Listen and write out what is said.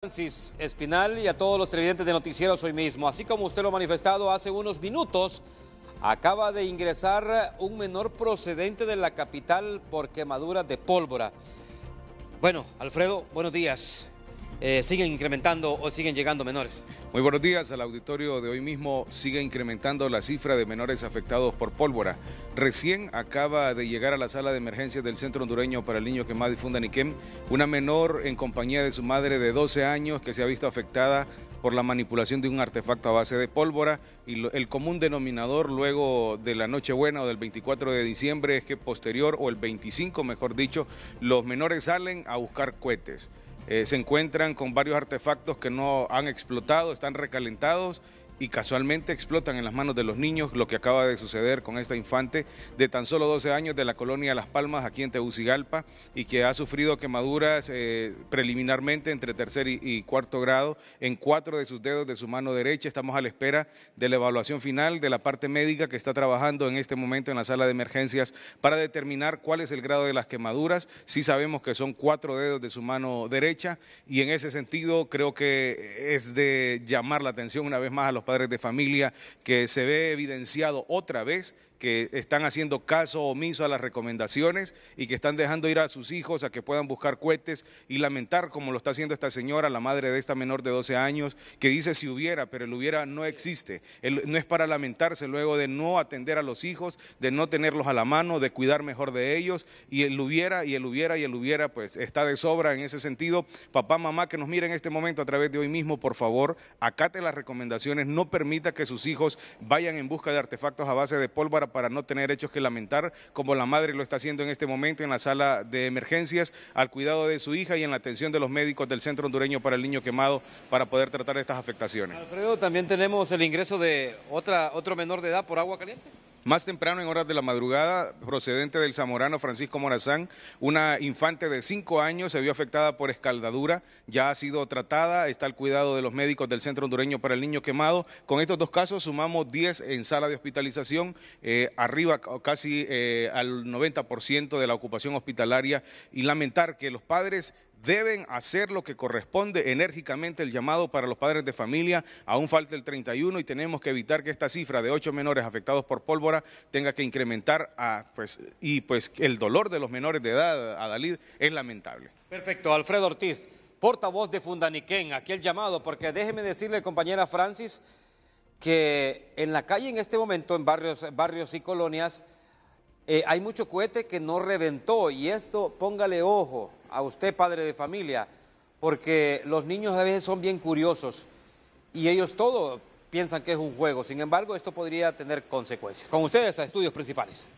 Francis Espinal y a todos los televidentes de Noticieros hoy mismo. Así como usted lo ha manifestado hace unos minutos, acaba de ingresar un menor procedente de la capital por quemadura de pólvora. Bueno, Alfredo, buenos días. Eh, siguen incrementando o siguen llegando menores. Muy buenos días al auditorio de hoy mismo. Sigue incrementando la cifra de menores afectados por pólvora. Recién acaba de llegar a la sala de emergencias del Centro Hondureño para el Niño que más difunda Niquem, una menor en compañía de su madre de 12 años que se ha visto afectada por la manipulación de un artefacto a base de pólvora y el común denominador luego de la Nochebuena o del 24 de diciembre es que posterior o el 25 mejor dicho, los menores salen a buscar cohetes. Eh, se encuentran con varios artefactos que no han explotado, están recalentados y casualmente explotan en las manos de los niños lo que acaba de suceder con esta infante de tan solo 12 años de la colonia Las Palmas aquí en Tegucigalpa y que ha sufrido quemaduras eh, preliminarmente entre tercer y, y, cuarto grado en cuatro de sus dedos de su mano derecha. Estamos a la espera de la evaluación final de la parte médica que está trabajando en este momento en la sala de emergencias para determinar cuál es el grado de las quemaduras. Sí sabemos que son cuatro dedos de su mano derecha y en ese sentido creo que es de llamar la atención una vez más a los padres de familia, que se ve evidenciado otra vez que están haciendo caso omiso a las recomendaciones y que están dejando ir a sus hijos a que puedan buscar cohetes y lamentar, como lo está haciendo esta señora, la madre de esta menor de 12 años, que dice si hubiera, pero el hubiera no existe. no es para lamentarse luego de no atender a los hijos, de no tenerlos a la mano, de cuidar mejor de ellos, y el hubiera, y el hubiera, y el hubiera, pues está de sobra en ese sentido. Papá, mamá, que nos miren en este momento a través de hoy mismo, por favor, acate las recomendaciones no permita que sus hijos vayan en busca de artefactos a base de pólvora para no tener hechos que lamentar, como la madre lo está haciendo en este momento en la sala de emergencias, al cuidado de su hija y en la atención de los médicos del Centro Hondureño para el Niño Quemado para poder tratar estas afectaciones. Alfredo, también tenemos el ingreso de otra, otro menor de edad por agua caliente. Más temprano, en horas de la madrugada, procedente del zamorano Francisco Morazán, una infante de cinco años se vio afectada por escaldadura, ya ha sido tratada, está al cuidado de los médicos del Centro Hondureño para el Niño Quemado. Con estos dos casos sumamos 10 en sala de hospitalización, eh, arriba casi eh, al 90% de la ocupación hospitalaria y lamentar que los padres deben hacer lo que corresponde enérgicamente el llamado para los padres de familia. Aún falta el 31 y tenemos que evitar que esta cifra de ocho menores afectados por pólvora tenga que incrementar a, pues, y pues el dolor de los menores de edad, Adalid, es lamentable. Perfecto, Alfredo Ortiz, portavoz de Fundaniquén, aquí el llamado, porque déjeme decirle, compañera Francis, que en la calle en este momento, en barrios, barrios y colonias, eh, hay mucho cohete que no reventó y esto, póngale ojo, a usted padre de familia, porque los niños a veces son bien curiosos y ellos todo piensan que es un juego. Sin embargo, esto podría tener consecuencias. Con ustedes a estudios principales.